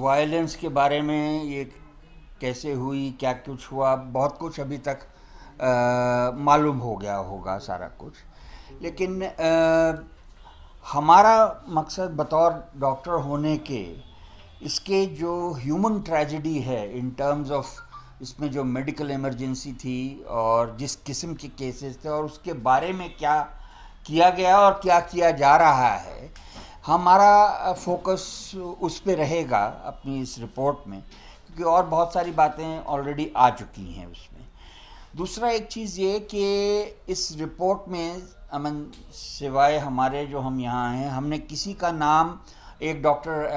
violence के बारे में ये कैसे हुई क्या कुछ हुआ बहुत कुछ अभी तक मालूम हो गया होगा सारा कुछ लेकिन आ, हमारा मकसद बतौर डॉक्टर होने के इसके जो ह्यूमन ट्रेजिडी है इन टर्म्स ऑफ इसमें जो मेडिकल इमरजेंसी थी और जिस किस्म के केसेस थे और उसके बारे में क्या किया गया और क्या किया जा रहा है हमारा फोकस उस पर रहेगा अपनी इस रिपोर्ट में क्योंकि और बहुत सारी बातें ऑलरेडी आ चुकी हैं उसमें दूसरा एक चीज़ ये कि इस रिपोर्ट में अमन सिवाय हमारे जो हम यहाँ हैं हमने किसी का नाम एक डॉक्टर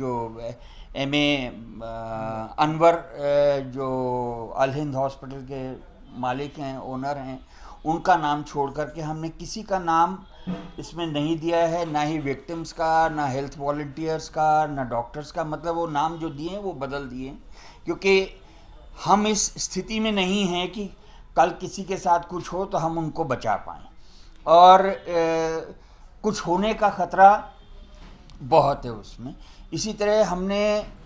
जो एम ए अनवर जो अल हिंद हॉस्पिटल के मालिक हैं ओनर हैं उनका नाम छोड़ करके हमने किसी का नाम इसमें नहीं दिया है ना ही विक्टिम्स का ना हेल्थ वॉल्टियर्स का ना डॉक्टर्स का मतलब वो नाम जो दिए हैं वो बदल दिए क्योंकि हम इस स्थिति में नहीं हैं कि कल किसी के साथ कुछ हो तो हम उनको बचा पाएँ और ए, कुछ होने का ख़तरा बहुत है उसमें इसी तरह हमने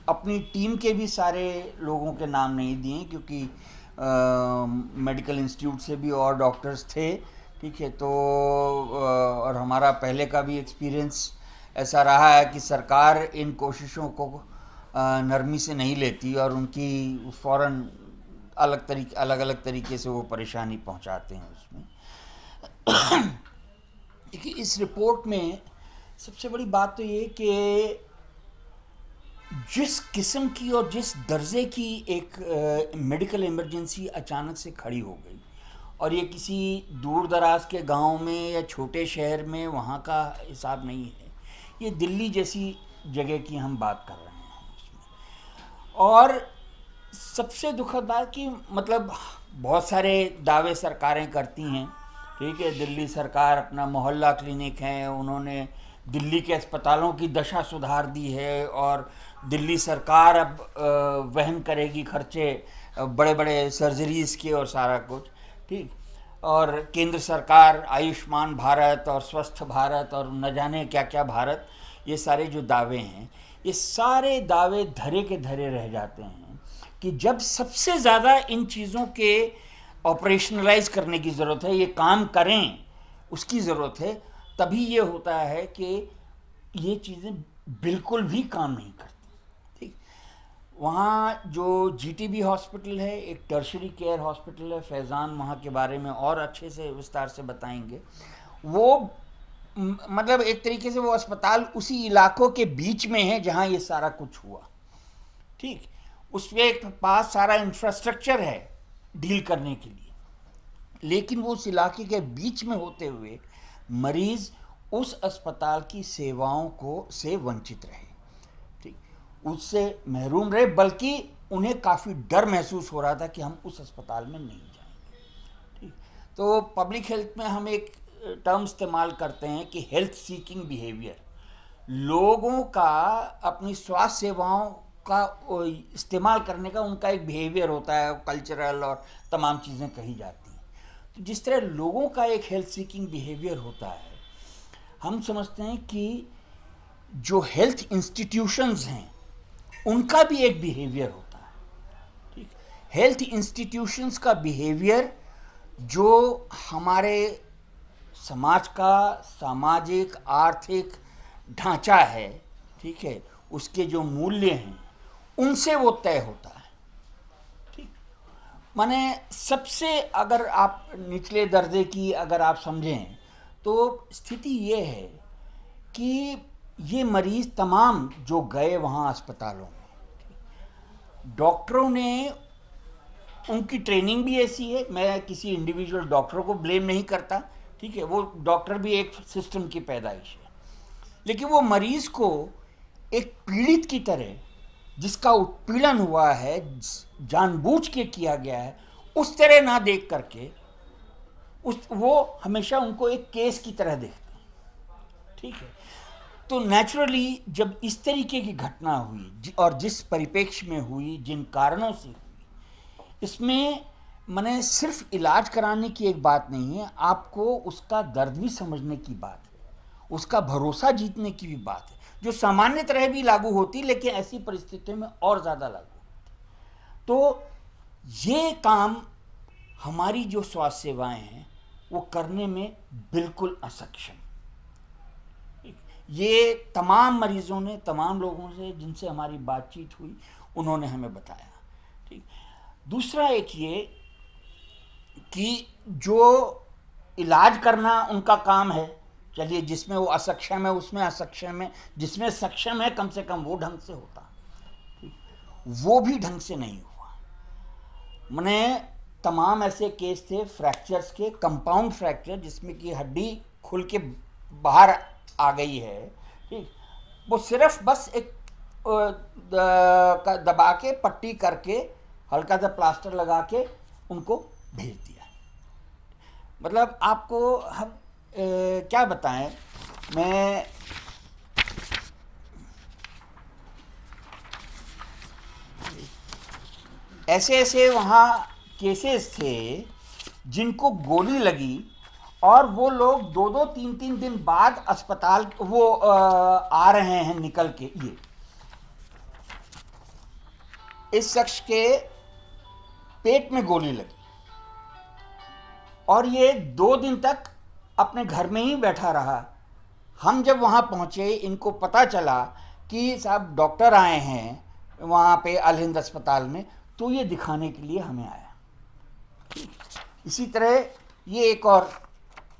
अपनी टीम के भी सारे लोगों के नाम नहीं दिए क्योंकि मेडिकल इंस्टीट्यूट से भी और डॉक्टर्स थे ठीक है तो और हमारा पहले का भी एक्सपीरियंस ऐसा रहा है कि सरकार इन कोशिशों को नरमी से नहीं लेती और उनकी फ़ौर अलग तरीके अलग अलग तरीके से वो परेशानी पहुंचाते हैं उसमें देखिए इस रिपोर्ट में सबसे बड़ी बात तो ये कि जिस किस्म की और जिस दर्जे की एक मेडिकल इमरजेंसी अचानक से खड़ी हो गई और ये किसी दूर दराज के गांव में या छोटे शहर में वहाँ का हिसाब नहीं है ये दिल्ली जैसी जगह की हम बात कर रहे हैं और सबसे दुखद बात कि मतलब बहुत सारे दावे सरकारें करती हैं ठीक है दिल्ली सरकार अपना मोहल्ला क्लिनिक है उन्होंने दिल्ली के अस्पतालों की दशा सुधार दी है और दिल्ली सरकार अब वहन करेगी खर्चे बड़े बड़े सर्जरीज़ के और सारा कुछ ठीक और केंद्र सरकार आयुष्मान भारत और स्वस्थ भारत और न जाने क्या क्या भारत ये सारे जो दावे हैं ये सारे दावे धरे के धरे रह जाते हैं कि जब सबसे ज़्यादा इन चीज़ों के ऑपरेशनलाइज करने की ज़रूरत है ये काम करें उसकी ज़रूरत है तभी ये होता है कि ये चीज़ें बिल्कुल भी काम नहीं करती ठीक वहाँ जो जीटीबी हॉस्पिटल है एक टर्शरी केयर हॉस्पिटल है फैज़ान वहाँ के बारे में और अच्छे से विस्तार से बताएंगे वो मतलब एक तरीके से वो अस्पताल उसी इलाकों के बीच में है जहाँ ये सारा कुछ हुआ ठीक उसके पास सारा इंफ्रास्ट्रक्चर है डील करने के लिए लेकिन वो उस इलाके के बीच में होते हुए मरीज उस अस्पताल की सेवाओं को से वंचित रहे ठीक उससे महरूम रहे बल्कि उन्हें काफ़ी डर महसूस हो रहा था कि हम उस अस्पताल में नहीं जाएंगे ठीक तो पब्लिक हेल्थ में हम एक टर्म इस्तेमाल करते हैं कि हेल्थ सीकिंग बिहेवियर लोगों का अपनी स्वास्थ्य सेवाओं का इस्तेमाल करने का उनका एक बिहेवियर होता है कल्चरल और तमाम चीज़ें कही जाती जिस तरह लोगों का एक हेल्थ सीकिंग बिहेवियर होता है हम समझते हैं कि जो हेल्थ इंस्टीट्यूशंस हैं उनका भी एक बिहेवियर होता है ठीक हेल्थ इंस्टीट्यूशंस का बिहेवियर जो हमारे समाज का सामाजिक आर्थिक ढांचा है ठीक है उसके जो मूल्य हैं उनसे वो तय होता है माने सबसे अगर आप निचले दर्जे की अगर आप समझें तो स्थिति ये है कि ये मरीज़ तमाम जो गए वहाँ अस्पतालों में डॉक्टरों ने उनकी ट्रेनिंग भी ऐसी है मैं किसी इंडिविजुअल डॉक्टर को ब्लेम नहीं करता ठीक है वो डॉक्टर भी एक सिस्टम की पैदाइश है लेकिन वो मरीज़ को एक पीड़ित की तरह जिसका उत्पीड़न हुआ है जानबूझ के किया गया है उस तरह ना देख करके उस वो हमेशा उनको एक केस की तरह देखते हैं ठीक है तो नेचुरली जब इस तरीके की घटना हुई और जिस परिप्रेक्ष्य में हुई जिन कारणों से हुई इसमें मैंने सिर्फ इलाज कराने की एक बात नहीं है आपको उसका दर्द भी समझने की बात है उसका भरोसा जीतने की भी बात है जो सामान्य तरह भी लागू होती लेकिन ऐसी परिस्थितियों में और ज़्यादा लागू होती तो ये काम हमारी जो स्वास्थ्य सेवाएं हैं वो करने में बिल्कुल असक्षम ये तमाम मरीजों ने तमाम लोगों से जिनसे हमारी बातचीत हुई उन्होंने हमें बताया ठीक दूसरा एक ये कि जो इलाज करना उनका काम है चलिए जिसमें वो असक्षम है उसमें असक्षम है जिसमें सक्षम है कम से कम वो ढंग से होता वो भी ढंग से नहीं हुआ मैंने तमाम ऐसे केस थे फ्रैक्चर्स के कंपाउंड फ्रैक्चर जिसमें कि हड्डी खुल के बाहर आ गई है ठीक वो सिर्फ बस एक दबा के पट्टी करके हल्का सा प्लास्टर लगा के उनको भेज दिया मतलब आपको हम क्या बताएं मैं ऐसे ऐसे वहाँ केसेस थे जिनको गोली लगी और वो लोग दो दो तीन तीन दिन बाद अस्पताल वो आ रहे हैं निकल के ये इस शख्स के पेट में गोली लगी और ये दो दिन तक अपने घर में ही बैठा रहा हम जब वहाँ पहुँचे इनको पता चला कि साहब डॉक्टर आए हैं वहाँ पे अलहिंद अस्पताल में तो ये दिखाने के लिए हमें आया इसी तरह ये एक और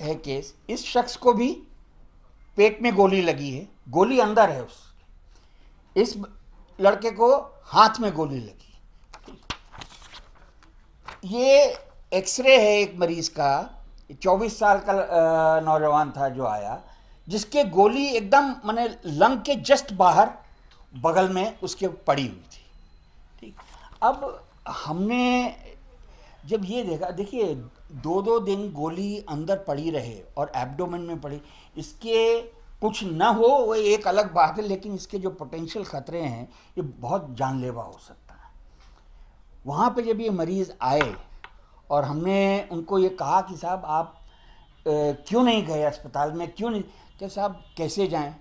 है केस इस शख्स को भी पेट में गोली लगी है गोली अंदर है उस इस लड़के को हाथ में गोली लगी ये एक्सरे है एक मरीज़ का चौबीस साल का नौजवान था जो आया जिसके गोली एकदम मैंने लंग के जस्ट बाहर बगल में उसके पड़ी हुई थी ठीक अब हमने जब ये देखा देखिए दो दो दिन गोली अंदर पड़ी रहे और एब्डोमेन में पड़ी इसके कुछ ना हो वो एक अलग बात है लेकिन इसके जो पोटेंशियल ख़तरे हैं ये बहुत जानलेवा हो सकता है वहाँ पे जब ये मरीज़ आए और हमने उनको ये कहा कि साहब आप क्यों नहीं गए अस्पताल में क्यों नहीं क्या तो साहब कैसे जाएं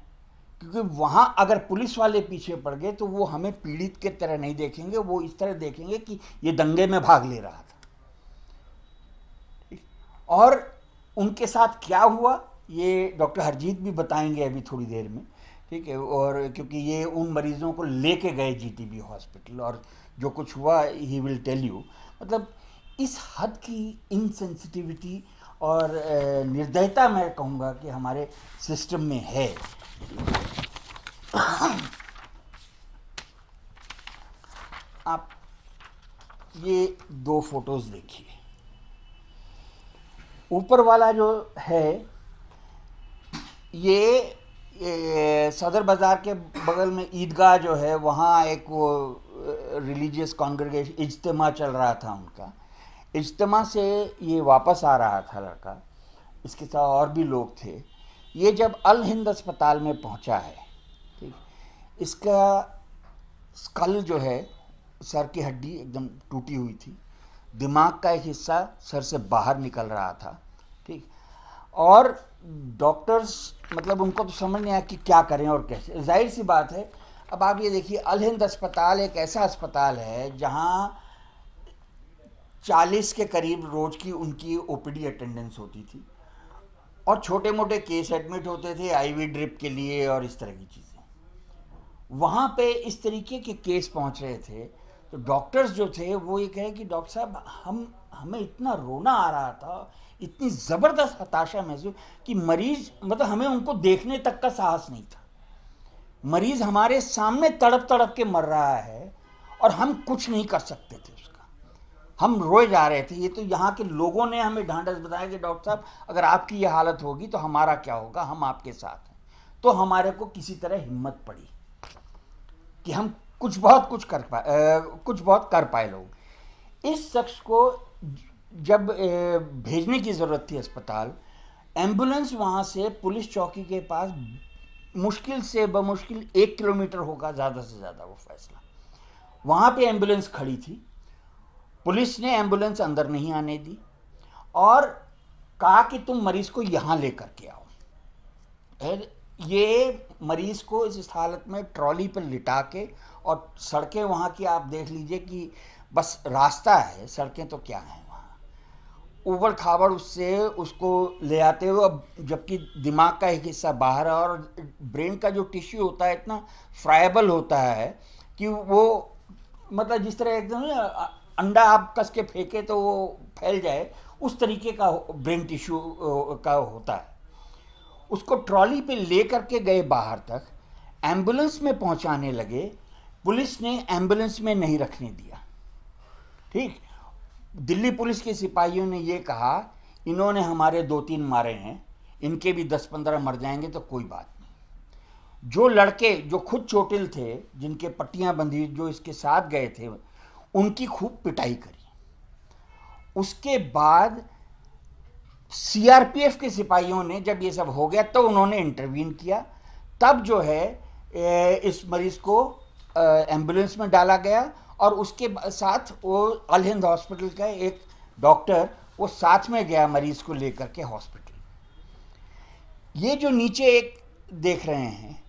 क्योंकि वहाँ अगर पुलिस वाले पीछे पड़ गए तो वो हमें पीड़ित के तरह नहीं देखेंगे वो इस तरह देखेंगे कि ये दंगे में भाग ले रहा था और उनके साथ क्या हुआ ये डॉक्टर हरजीत भी बताएंगे अभी थोड़ी देर में ठीक है और क्योंकि ये उन मरीजों को लेके गए जीटीबी हॉस्पिटल और जो कुछ हुआ ही विल टेल यू मतलब इस हद की इनसेंसिटिविटी और निर्दयता मैं कहूँगा कि हमारे सिस्टम में है आप ये दो फोटोज़ देखिए ऊपर वाला जो है ये, ये सदर बाज़ार के बगल में ईदगाह जो है वहाँ एक वो रिलीजियस कॉन्ग्रेगेशन इज्तम चल रहा था उनका इज्तम से ये वापस आ रहा था लड़का इसके साथ और भी लोग थे ये जब अल हिंद अस्पताल में पहुंचा है ठीक इसका स्कल जो है सर की हड्डी एकदम टूटी हुई थी दिमाग का एक हिस्सा सर से बाहर निकल रहा था ठीक और डॉक्टर्स मतलब उनको तो समझ नहीं आया कि क्या करें और कैसे जाहिर सी बात है अब आप ये देखिए अल हिंद अस्पताल एक ऐसा अस्पताल है जहाँ चालीस के करीब रोज़ की उनकी ओपीडी अटेंडेंस होती थी और छोटे मोटे केस एडमिट होते थे आईवी ड्रिप के लिए और इस तरह की चीज़ें वहाँ पे इस तरीके के केस पहुँच रहे थे तो डॉक्टर्स जो थे वो ये कहे कि डॉक्टर साहब हम हमें इतना रोना आ रहा था इतनी ज़बरदस्त हताशा महसूस कि मरीज़ मतलब हमें उनको देखने तक का साहस नहीं था मरीज़ हमारे सामने तड़प तड़प के मर रहा है और हम कुछ नहीं कर सकते थे हम रोए जा रहे थे ये तो यहाँ के लोगों ने हमें ढांढस बताया कि डॉक्टर साहब अगर आपकी ये हालत होगी तो हमारा क्या होगा हम आपके साथ हैं तो हमारे को किसी तरह हिम्मत पड़ी कि हम कुछ बहुत कुछ कर पाए कुछ बहुत कर पाए लोग इस शख्स को जब भेजने की ज़रूरत थी अस्पताल एम्बुलेंस वहाँ से पुलिस चौकी के पास मुश्किल से बमुश्किल एक किलोमीटर होगा ज़्यादा से ज़्यादा वो फैसला वहाँ पे एम्बुलेंस खड़ी थी पुलिस ने एम्बुलेंस अंदर नहीं आने दी और कहा कि तुम मरीज को यहाँ लेकर के आओ ये मरीज को इस हालत में ट्रॉली पर लिटा के और सड़कें वहाँ की आप देख लीजिए कि बस रास्ता है सड़कें तो क्या हैं वहाँ उबड़ खाबड़ उससे उसको ले आते हुए जबकि दिमाग का एक हिस्सा बाहर है और ब्रेन का जो टिश्यू होता है इतना फ्राइबल होता है कि वो मतलब जिस तरह एकदम अंडा आप कस के फेंके तो वो फैल जाए उस तरीके का ब्रेन टिश्यू का होता है उसको ट्रॉली पे ले करके गए बाहर तक एम्बुलेंस में पहुंचाने लगे पुलिस ने एम्बुलेंस में नहीं रखने दिया ठीक दिल्ली पुलिस के सिपाहियों ने ये कहा इन्होंने हमारे दो तीन मारे हैं इनके भी दस पंद्रह मर जाएंगे तो कोई बात नहीं जो लड़के जो खुद चोटिल थे जिनके पट्टियां बंधी जो इसके साथ गए थे उनकी खूब पिटाई करी उसके बाद सीआरपीएफ के सिपाहियों ने जब ये सब हो गया तो उन्होंने इंटरवीन किया तब जो है इस मरीज़ को एम्बुलेंस में डाला गया और उसके साथ वो अल हिंद हॉस्पिटल का एक डॉक्टर वो साथ में गया मरीज़ को लेकर के हॉस्पिटल ये जो नीचे एक देख रहे हैं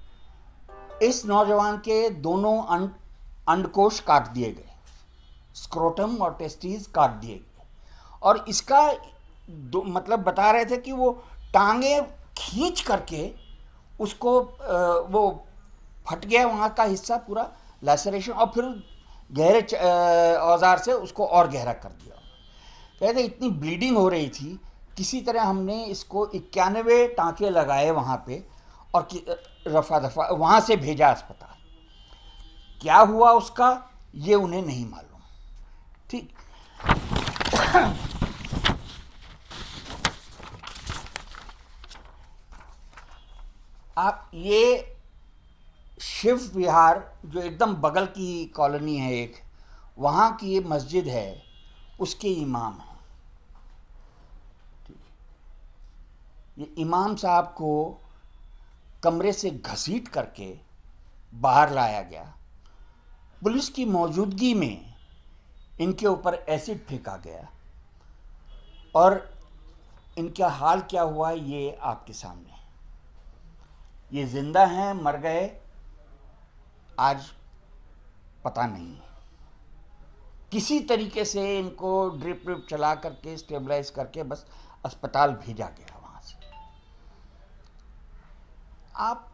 इस नौजवान के दोनों अंड अंडकोश काट दिए गए स्क्रोटम और टेस्टीज काट दिए गए और इसका दो मतलब बता रहे थे कि वो टांगे खींच करके उसको वो फट गया वहाँ का हिस्सा पूरा लैसरेशन और फिर गहरे औजार से उसको और गहरा कर दिया कहते इतनी ब्लीडिंग हो रही थी किसी तरह हमने इसको इक्यानवे टाँके लगाए वहाँ पे और रफा दफा वहाँ से भेजा अस्पताल क्या हुआ उसका ये उन्हें नहीं मालूम ठीक आप ये शिव विहार जो एकदम बगल की कॉलोनी है एक वहाँ की ये मस्जिद है उसके इमाम हैं ये इमाम साहब को कमरे से घसीट करके बाहर लाया गया पुलिस की मौजूदगी में इनके ऊपर एसिड फेंका गया और इनका हाल क्या हुआ ये आपके सामने ये जिंदा हैं मर गए आज पता नहीं किसी तरीके से इनको ड्रिप ड्रिप चला करके स्टेबलाइज करके बस अस्पताल भेजा गया वहाँ से आप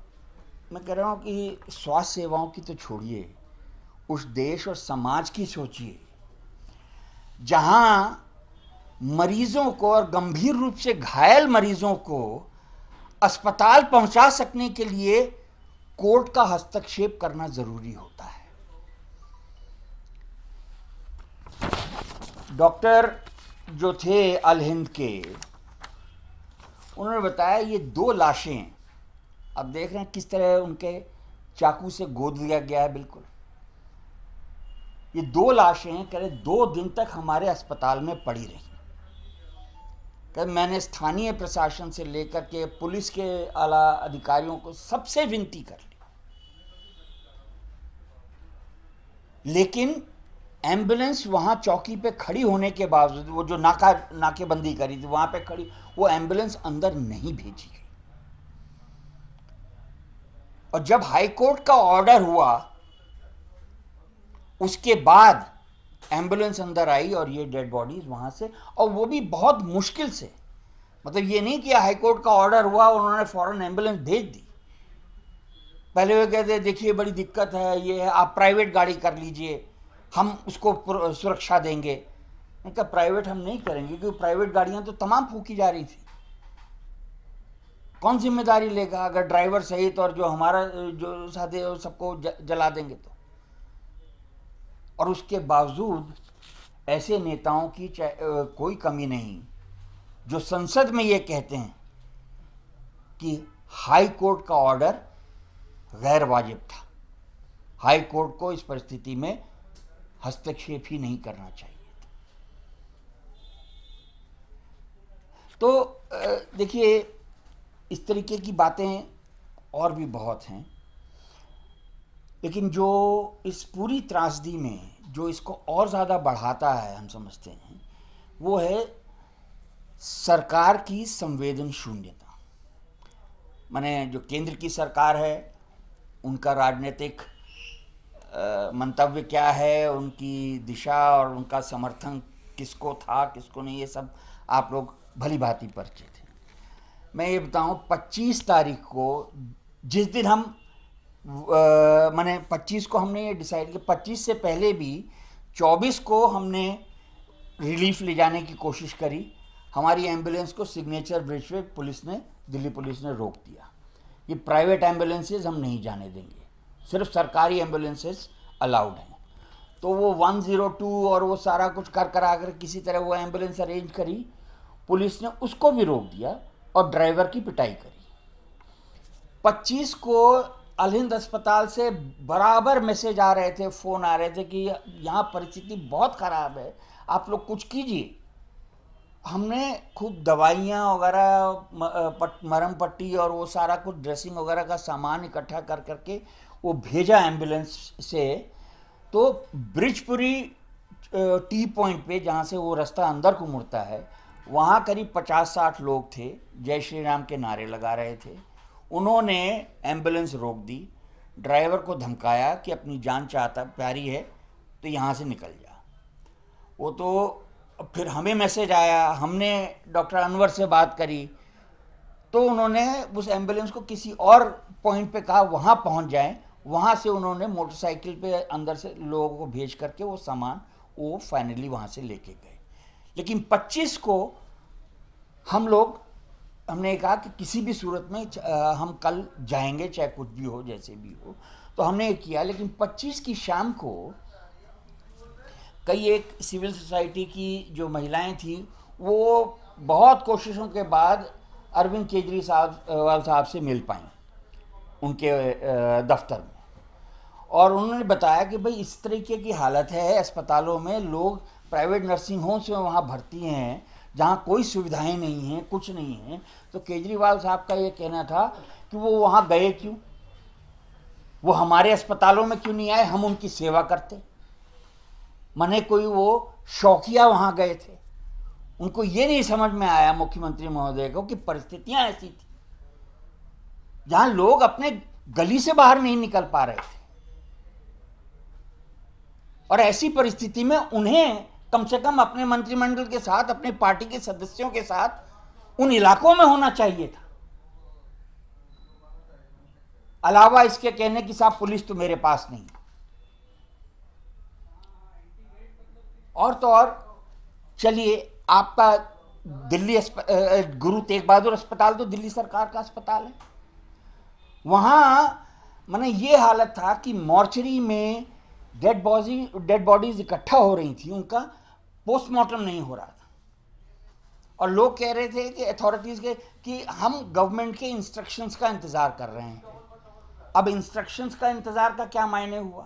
मैं कह रहा हूँ कि स्वास्थ्य सेवाओं की तो छोड़िए उस देश और समाज की सोचिए जहां मरीजों को और गंभीर रूप से घायल मरीजों को अस्पताल पहुंचा सकने के लिए कोर्ट का हस्तक्षेप करना जरूरी होता है डॉक्टर जो थे अल हिंद के उन्होंने बताया ये दो लाशें अब देख रहे हैं किस तरह उनके चाकू से गोद लिया गया है बिल्कुल ये दो लाशें हैं दो दिन तक हमारे अस्पताल में पड़ी रही कह मैंने स्थानीय प्रशासन से लेकर के पुलिस के आला अधिकारियों को सबसे विनती कर ली लेकिन एम्बुलेंस वहां चौकी पे खड़ी होने के बावजूद वो जो नाका नाकेबंदी करी थी वहां पे खड़ी वो एम्बुलेंस अंदर नहीं भेजी गई और जब हाईकोर्ट का ऑर्डर हुआ उसके बाद एम्बुलेंस अंदर आई और ये डेड बॉडीज वहाँ से और वो भी बहुत मुश्किल से मतलब ये नहीं कि हाईकोर्ट का ऑर्डर हुआ और उन्होंने फ़ौरन एम्बुलेंस भेज दी पहले वो कहते देखिए बड़ी दिक्कत है ये है आप प्राइवेट गाड़ी कर लीजिए हम उसको सुरक्षा देंगे इनका प्राइवेट हम नहीं करेंगे क्योंकि प्राइवेट गाड़ियाँ तो तमाम फूकी जा रही थी कौन जिम्मेदारी लेगा अगर ड्राइवर सहित और जो हमारा जो साथे सबको जला देंगे तो और उसके बावजूद ऐसे नेताओं की कोई कमी नहीं जो संसद में ये कहते हैं कि हाई कोर्ट का ऑर्डर गैर वाजिब था हाई कोर्ट को इस परिस्थिति में हस्तक्षेप ही नहीं करना चाहिए तो देखिए इस तरीके की बातें और भी बहुत हैं लेकिन जो इस पूरी त्रासदी में जो इसको और ज़्यादा बढ़ाता है हम समझते हैं वो है सरकार की संवेदन शून्यता माने जो केंद्र की सरकार है उनका राजनीतिक मंतव्य क्या है उनकी दिशा और उनका समर्थन किसको था किसको नहीं ये सब आप लोग भली भांति परिचित हैं मैं ये बताऊं 25 तारीख को जिस दिन हम मैंने 25 को हमने ये डिसाइड किया 25 से पहले भी 24 को हमने रिलीफ ले जाने की कोशिश करी हमारी एम्बुलेंस को सिग्नेचर ब्रिज पे पुलिस ने दिल्ली पुलिस ने रोक दिया ये प्राइवेट एम्बुलेंसेज हम नहीं जाने देंगे सिर्फ सरकारी एम्बुलेंसेज अलाउड हैं तो वो 102 और वो सारा कुछ कर करा कर किसी तरह वो एम्बुलेंस अरेंज करी पुलिस ने उसको भी रोक दिया और ड्राइवर की पिटाई करी 25 को अलहिंद अस्पताल से बराबर मैसेज आ रहे थे फ़ोन आ रहे थे कि यहाँ परिस्थिति बहुत ख़राब है आप लोग कुछ कीजिए हमने खूब दवाइयाँ वगैरह मरम पट्टी और वो सारा कुछ ड्रेसिंग वगैरह का सामान इकट्ठा कर करके वो भेजा एम्बुलेंस से तो ब्रिजपुरी टी पॉइंट पे जहाँ से वो रास्ता अंदर को मुड़ता है वहाँ करीब पचास साठ लोग थे जय श्री राम के नारे लगा रहे थे उन्होंने एम्बुलेंस रोक दी ड्राइवर को धमकाया कि अपनी जान चाहता प्यारी है तो यहाँ से निकल जा वो तो फिर हमें मैसेज आया हमने डॉक्टर अनवर से बात करी तो उन्होंने उस एम्बुलेंस को किसी और पॉइंट पे कहा वहाँ पहुँच जाए वहाँ से उन्होंने मोटरसाइकिल पे अंदर से लोगों को भेज करके वो सामान वो फाइनली वहाँ से लेके गए लेकिन 25 को हम लोग हमने कहा कि किसी भी सूरत में हम कल जाएंगे चाहे कुछ भी हो जैसे भी हो तो हमने ये किया लेकिन 25 की शाम को कई एक सिविल सोसाइटी की जो महिलाएं थीं वो बहुत कोशिशों के बाद अरविंद केजरी साहब साहब से मिल पाई उनके दफ्तर में और उन्होंने बताया कि भाई इस तरीके की हालत है अस्पतालों में लोग प्राइवेट नर्सिंग होम्स में वहाँ भर्ती हैं जहाँ कोई सुविधाएं नहीं हैं कुछ नहीं है तो केजरीवाल साहब का ये कहना था कि वो वहाँ गए क्यों वो हमारे अस्पतालों में क्यों नहीं आए हम उनकी सेवा करते मने कोई वो शौकिया वहाँ गए थे उनको ये नहीं समझ में आया मुख्यमंत्री महोदय को कि परिस्थितियाँ ऐसी थी जहाँ लोग अपने गली से बाहर नहीं निकल पा रहे थे और ऐसी परिस्थिति में उन्हें कम से कम अपने मंत्रिमंडल के साथ अपनी पार्टी के सदस्यों के साथ उन इलाकों में होना चाहिए था अलावा इसके कहने की साहब पुलिस तो मेरे पास नहीं और तो और चलिए आपका दिल्ली गुरु तेग बहादुर अस्पताल तो दिल्ली सरकार का अस्पताल है वहां मैंने ये हालत था कि मॉर्चरी में डेड बॉडी डेड बॉडीज इकट्ठा हो रही थी उनका पोस्टमार्टम नहीं हो रहा था और लोग कह रहे थे कि अथॉरिटीज़ के कि हम गवर्नमेंट के इंस्ट्रक्शंस का इंतज़ार कर रहे हैं अब इंस्ट्रक्शंस का इंतज़ार का क्या मायने हुआ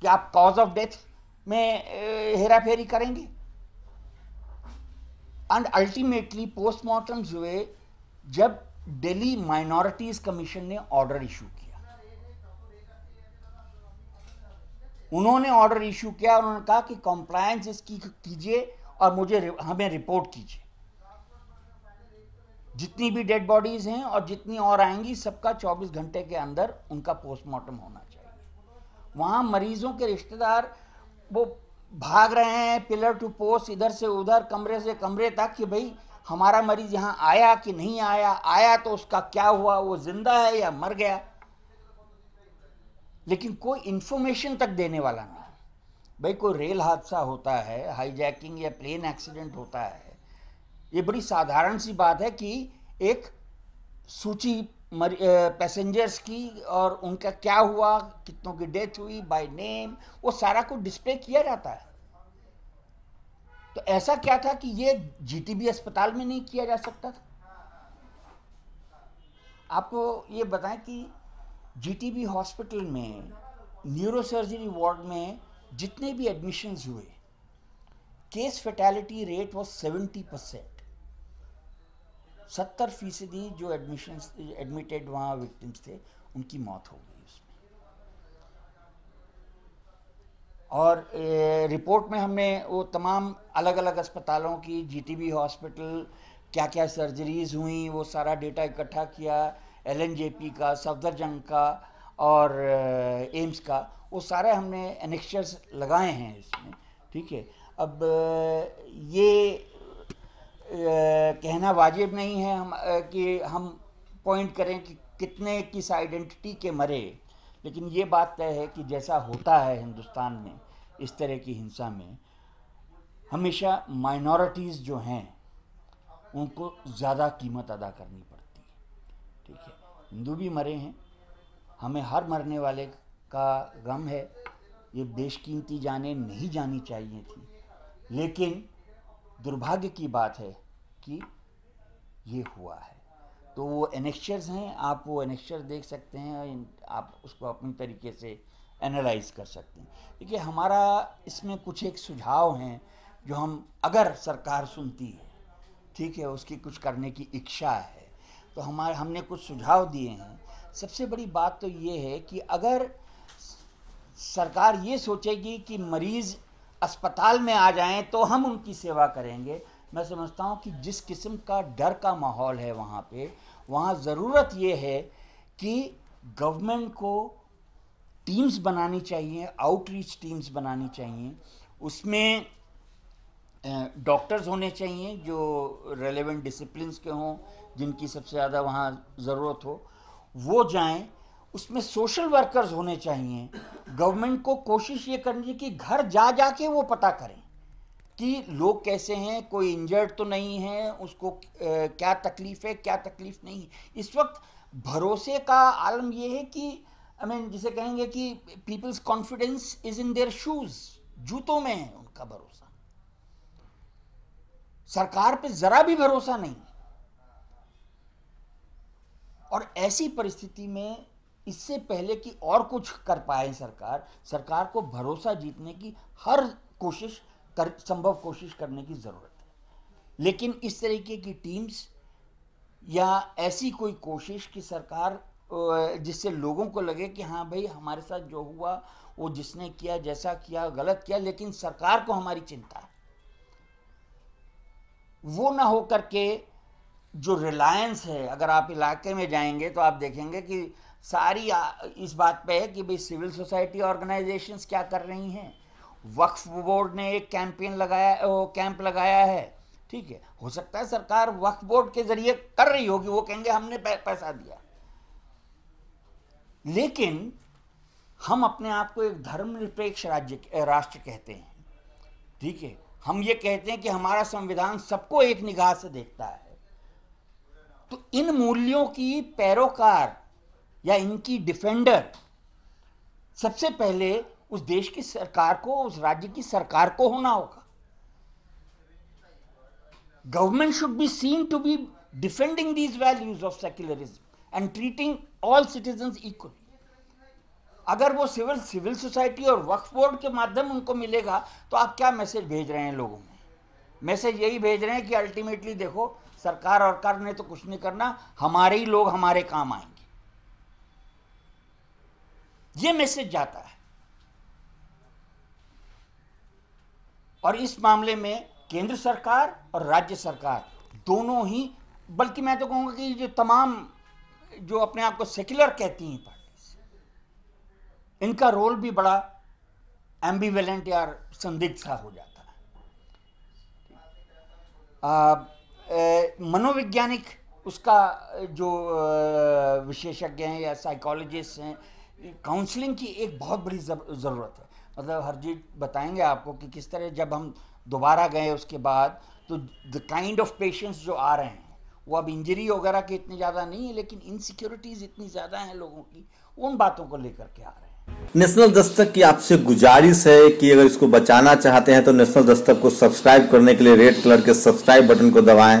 कि आप कॉज ऑफ डेथ में हेरा फेरी करेंगे एंड अल्टीमेटली पोस्टमार्टम हुए जब दिल्ली माइनॉरिटीज़ कमीशन ने ऑर्डर इशू किया उन्होंने ऑर्डर इशू किया उन्होंने कहा कि कॉम्प्लायंस इसकी कीजिए और मुझे हमें रिपोर्ट कीजिए जितनी भी डेड बॉडीज हैं और जितनी और आएंगी सबका 24 घंटे के अंदर उनका पोस्टमार्टम होना चाहिए वहाँ मरीजों के रिश्तेदार वो भाग रहे हैं पिलर टू पोस्ट इधर से उधर कमरे से कमरे तक कि भाई हमारा मरीज यहाँ आया कि नहीं आया आया तो उसका क्या हुआ वो जिंदा है या मर गया लेकिन कोई इन्फॉर्मेशन तक देने वाला नहीं भाई कोई रेल हादसा होता है हाईजैकिंग या प्लेन एक्सीडेंट होता है ये बड़ी साधारण सी बात है कि एक सूची पैसेंजर्स की और उनका क्या हुआ कितनों की डेथ हुई बाय नेम वो सारा कुछ डिस्प्ले किया जाता है तो ऐसा क्या था कि ये जीटीबी अस्पताल में नहीं किया जा सकता था आपको ये बताएं कि जीटीबी हॉस्पिटल में न्यूरोसर्जरी वार्ड में जितने भी एडमिशन्स हुए case fatality rate was seventy percent सत्तर फीसदी जो एडमिशन एडमिटेड वहाँ विक्टिम्स थे उनकी मौत हो गई उसमें और ए, रिपोर्ट में हमने वो तमाम अलग अलग अस्पतालों की जीटीबी हॉस्पिटल क्या क्या सर्जरीज हुई वो सारा डेटा इकट्ठा किया एलएनजेपी का सफदरजंग का और एम्स uh, का वो सारे हमने एनेक्शर्स लगाए हैं इसमें ठीक है अब uh, ये uh, कहना वाजिब नहीं है हम कि हम पॉइंट करें कि कितने किस आइडेंटिटी के मरे लेकिन ये बात तय है कि जैसा होता है हिंदुस्तान में इस तरह की हिंसा में हमेशा माइनॉरिटीज़ जो हैं उनको ज़्यादा कीमत अदा करनी हिंदू भी मरे हैं हमें हर मरने वाले का गम है ये बेशकीमती जाने नहीं जानी चाहिए थी लेकिन दुर्भाग्य की बात है कि ये हुआ है तो वो एनेक्चर्स हैं आप वो एनेक्चर देख सकते हैं और आप उसको अपनी तरीके से एनालाइज कर सकते हैं देखिए हमारा इसमें कुछ एक सुझाव हैं जो हम अगर सरकार सुनती है ठीक है उसकी कुछ करने की इच्छा है तो हमारे हमने कुछ सुझाव दिए हैं सबसे बड़ी बात तो ये है कि अगर सरकार ये सोचेगी कि मरीज़ अस्पताल में आ जाएं तो हम उनकी सेवा करेंगे मैं समझता हूँ कि जिस किस्म का डर का माहौल है वहाँ पे वहाँ ज़रूरत ये है कि गवर्नमेंट को टीम्स बनानी चाहिए आउटरीच टीम्स बनानी चाहिए उसमें डॉक्टर्स होने चाहिए जो रेलेवेंट डिसिप्लिन के हों जिनकी सबसे ज़्यादा वहाँ ज़रूरत हो वो जाएं उसमें सोशल वर्कर्स होने चाहिए गवर्नमेंट को कोशिश ये करनी कि घर जा जा के वो पता करें कि लोग कैसे हैं कोई इंजर्ड तो नहीं है उसको क्या तकलीफ़ है क्या तकलीफ़ नहीं है इस वक्त भरोसे का आलम ये है कि आई I मीन mean, जिसे कहेंगे कि people's confidence is in their shoes जूतों में है उनका भरोसा सरकार पे ज़रा भी भरोसा नहीं और ऐसी परिस्थिति में इससे पहले कि और कुछ कर पाए सरकार सरकार को भरोसा जीतने की हर कोशिश कर संभव कोशिश करने की ज़रूरत है लेकिन इस तरीके की टीम्स या ऐसी कोई कोशिश कि सरकार जिससे लोगों को लगे कि हाँ भाई हमारे साथ जो हुआ वो जिसने किया जैसा किया गलत किया लेकिन सरकार को हमारी चिंता है वो ना हो करके जो रिलायंस है अगर आप इलाके में जाएंगे तो आप देखेंगे कि सारी इस बात पे है कि भाई सिविल सोसाइटी ऑर्गेनाइजेशंस क्या कर रही हैं वक्फ बोर्ड ने एक कैंपेन लगाया वो कैंप लगाया है ठीक है हो सकता है सरकार वक्फ बोर्ड के जरिए कर रही होगी वो कहेंगे हमने पैसा दिया लेकिन हम अपने आप को एक धर्मनिरपेक्ष राज्य राष्ट्र कहते हैं ठीक है हम ये कहते हैं कि हमारा संविधान सबको एक निगाह से देखता है तो इन मूल्यों की पैरोकार या इनकी डिफेंडर सबसे पहले उस देश की सरकार को उस राज्य की सरकार को होना होगा government should be seen to be defending these values of secularism and treating all citizen equal अगर वो सिविल सिविल सोसाइटी और वक्फ बोर्ड के माध्यम उनको मिलेगा तो आप क्या मैसेज भेज रहे हैं लोगों में मैसेज यही भेज रहे हैं कि अल्टीमेटली देखो सरकार और कर ने तो कुछ नहीं करना हमारे ही लोग हमारे काम आएंगे ये मैसेज जाता है और इस मामले में केंद्र सरकार और राज्य सरकार दोनों ही बल्कि मैं तो कहूंगा कि जो तमाम जो अपने आप को सेक्युलर कहती हैं पार्टी इनका रोल भी बड़ा एम्बीवेलेंट या संदिग्ध सा हो जाता है मनोवैज्ञानिक उसका जो विशेषज्ञ हैं या साइकोलॉजिस्ट हैं काउंसलिंग की एक बहुत बड़ी ज़रूरत है मतलब हरजीत बताएंगे आपको कि किस तरह जब हम दोबारा गए उसके बाद तो द काइंड ऑफ पेशेंट्स जो आ रहे हैं वो अब इंजरी वगैरह के इतने ज़्यादा नहीं है लेकिन इनसिक्योरिटीज़ इतनी ज़्यादा हैं लोगों की उन बातों को लेकर के आ रहे हैं नेशनल दस्तक की आपसे गुजारिश है कि अगर इसको बचाना चाहते हैं तो नेशनल दस्तक को सब्सक्राइब करने के लिए रेड कलर के सब्सक्राइब बटन को दबाएं